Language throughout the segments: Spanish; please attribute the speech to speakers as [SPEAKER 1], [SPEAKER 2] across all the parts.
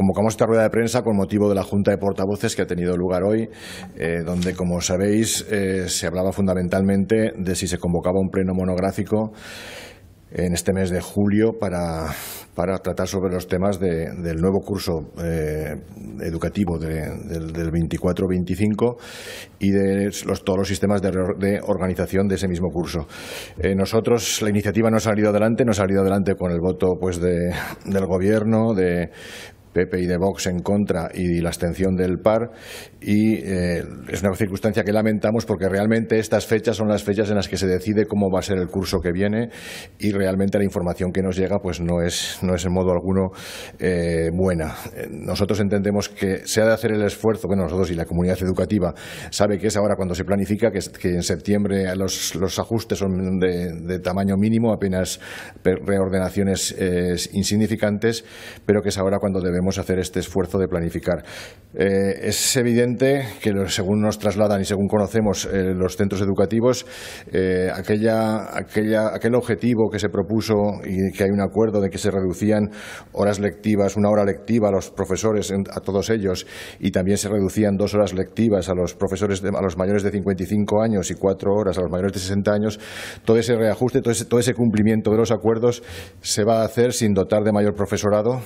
[SPEAKER 1] Convocamos esta rueda de prensa con motivo de la Junta de Portavoces que ha tenido lugar hoy, eh, donde, como sabéis, eh, se hablaba fundamentalmente de si se convocaba un pleno monográfico en este mes de julio para, tratar sobre los temas del nuevo curso eh, educativo del, 24-25 y de todos los sistemas de, organización de ese mismo curso. nosotros, la iniciativa no ha salido adelante, no ha salido adelante con el voto pues, del Gobierno, de PP y de Vox en contra y la abstención del PAR. Y eh, es una circunstancia que lamentamos porque realmente estas fechas son las fechas en las que se decide cómo va a ser el curso que viene y realmente la información que nos llega pues no es, no es en modo alguno eh, buena. Eh, nosotros entendemos que se ha de hacer el esfuerzo, bueno, nosotros y la comunidad educativa sabe que es ahora cuando se planifica, que, en septiembre los, ajustes son de, tamaño mínimo, apenas reordenaciones insignificantes, pero que es ahora cuando debemos hacer este esfuerzo de planificar. Eh, es evidente que, según nos trasladan y según conocemos eh, los centros educativos, eh, aquella, aquella, aquel objetivo que se propuso y que hay un acuerdo de que se reducían horas lectivas, una hora lectiva a los profesores, a todos ellos, y también se reducían dos horas lectivas a los profesores, a los mayores de 55 años y cuatro horas a los mayores de 60 años, todo ese reajuste, todo ese, todo ese cumplimiento de los acuerdos se va a hacer sin dotar de mayor profesorado,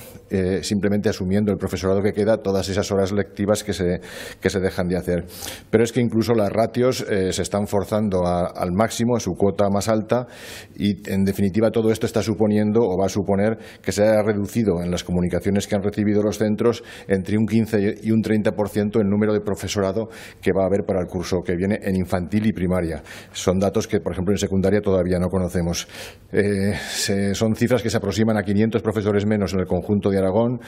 [SPEAKER 1] simplemente asumiendo el profesorado que queda todas esas horas lectivas que se, que se dejan de hacer. Pero es que incluso las ratios eh, se están forzando al máximo, a su cuota más alta, y en definitiva todo esto está suponiendo o va a suponer que se haya reducido en las comunicaciones que han recibido los centros entre un 15 y un 30% el número de profesorado que va a haber para el curso que viene en infantil y primaria. Son datos que, por ejemplo, en secundaria todavía no conocemos. Eh, son cifras que se aproximan a 500 profesores menos en el conjunto de Aragón,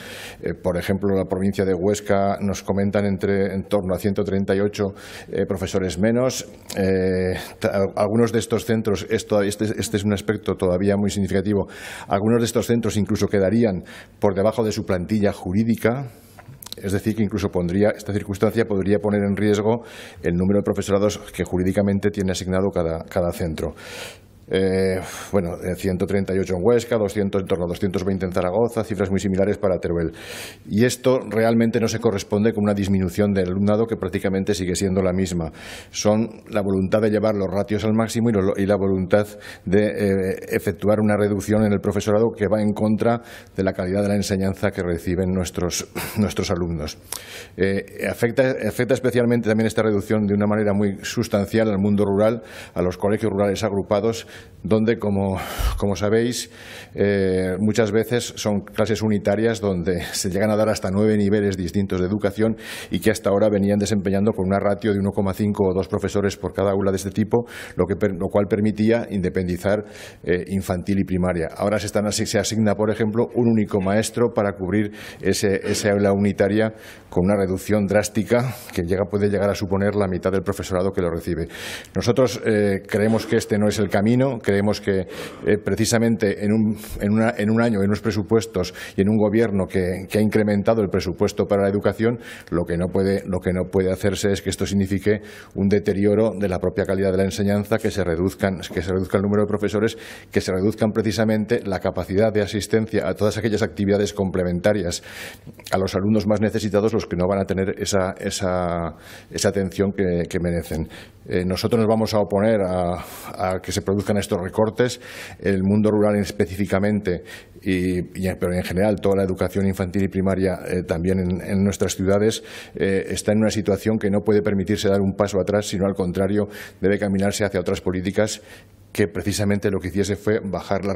[SPEAKER 1] eh, por ejemplo, la provincia de Huesca nos comentan entre en torno a 138 eh, profesores menos. Eh, algunos de estos centros, este, este, es un aspecto todavía muy significativo, algunos de estos centros incluso quedarían por debajo de su plantilla jurídica. Es decir, que incluso pondría, esta circunstancia podría poner en riesgo el número de profesorados que jurídicamente tiene asignado cada centro. Eh, bueno, 138 eh, en Huesca, 200, en torno a 220 en Zaragoza, cifras muy similares para Teruel. Y esto realmente no se corresponde con una disminución del alumnado que prácticamente sigue siendo la misma. Son la voluntad de llevar los ratios al máximo y, la voluntad de eh, efectuar una reducción en el profesorado que va en contra de la calidad de la enseñanza que reciben nuestros, alumnos. afecta especialmente también esta reducción de una manera muy sustancial al mundo rural, a los colegios rurales agrupados donde, como como sabéis, eh, muchas veces son clases unitarias donde se llegan a dar hasta nueve niveles distintos de educación y que hasta ahora venían desempeñando con una ratio de 1,5 o 2 profesores por cada aula de este tipo, lo, que, lo cual permitía independizar eh, infantil y primaria. Ahora se, asigna, por ejemplo, un único maestro para cubrir ese, aula unitaria con una reducción drástica que puede llegar a suponer la mitad del profesorado que lo recibe. Nosotros eh, creemos que este no es el camino, creemos que precisamente en un, en, en año, en unos presupuestos y en un gobierno que, ha incrementado el presupuesto para la educación, lo que, no puede, hacerse es que esto signifique un deterioro de la propia calidad de la enseñanza, que se, reduzcan, que se reduzca el número de profesores, que se reduzcan precisamente la capacidad de asistencia a todas aquellas actividades complementarias a los alumnos más necesitados, los que no van a tener esa, atención que, merecen. Eh, nosotros nos vamos a oponer a, que se produzcan estos recortes el mundo rural específicamente, y, pero en general toda la educación infantil y primaria eh, también en, nuestras ciudades eh, está en una situación que no puede permitirse dar un paso atrás, sino al contrario, debe caminarse hacia otras políticas que precisamente lo que hiciese fue bajar la,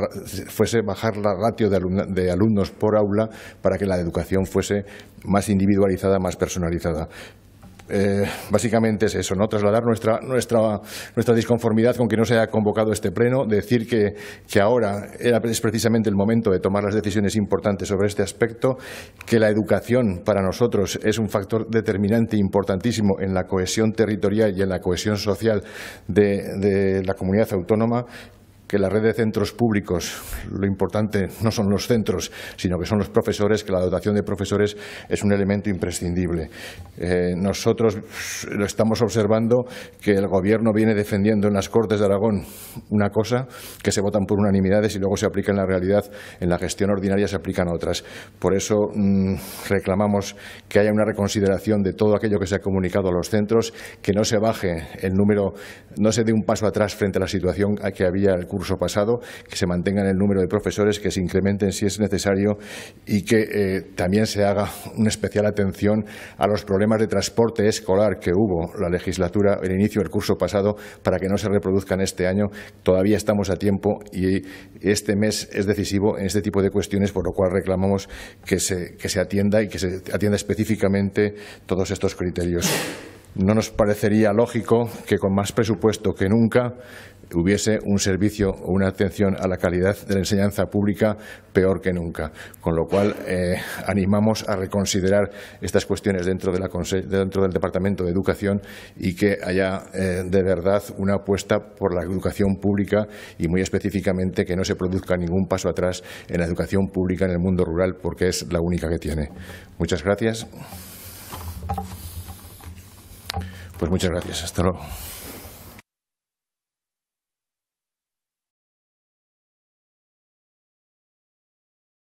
[SPEAKER 1] fuese bajar la ratio de, alumnos por aula para que la educación fuese más individualizada, más personalizada. Eh, básicamente es eso, ¿no? trasladar nuestra, nuestra, nuestra disconformidad con que no se haya convocado este pleno, decir que, ahora es precisamente el momento de tomar las decisiones importantes sobre este aspecto, que la educación para nosotros es un factor determinante importantísimo en la cohesión territorial y en la cohesión social de la comunidad autónoma, que la red de centros públicos, lo importante no son los centros, sino que son los profesores, que la dotación de profesores es un elemento imprescindible. Eh, nosotros lo estamos observando que el Gobierno viene defendiendo en las Cortes de Aragón una cosa, que se votan por unanimidades y luego se aplica en la realidad, en la gestión ordinaria se aplican otras. Por eso mm, reclamamos que haya una reconsideración de todo aquello que se ha comunicado a los centros, que no se baje el número, no se dé un paso atrás frente a la situación que había el curso pasado, que se mantengan el número de profesores, que se incrementen si es necesario y que eh, también se haga una especial atención a los problemas de transporte escolar que hubo la legislatura, el inicio del curso pasado, para que no se reproduzcan este año. Todavía estamos a tiempo y este mes es decisivo en este tipo de cuestiones, por lo cual reclamamos que se, que se atienda y que se atienda específicamente todos estos criterios. No nos parecería lógico que con más presupuesto que nunca hubiese un servicio o una atención a la calidad de la enseñanza pública peor que nunca. Con lo cual, eh, animamos a reconsiderar estas cuestiones dentro, dentro del Departamento de Educación y que haya eh, de verdad una apuesta por la educación pública y muy específicamente que no se produzca ningún paso atrás en la educación pública en el mundo rural porque es la única que tiene. Muchas gracias. Pues muchas gracias. Hasta luego.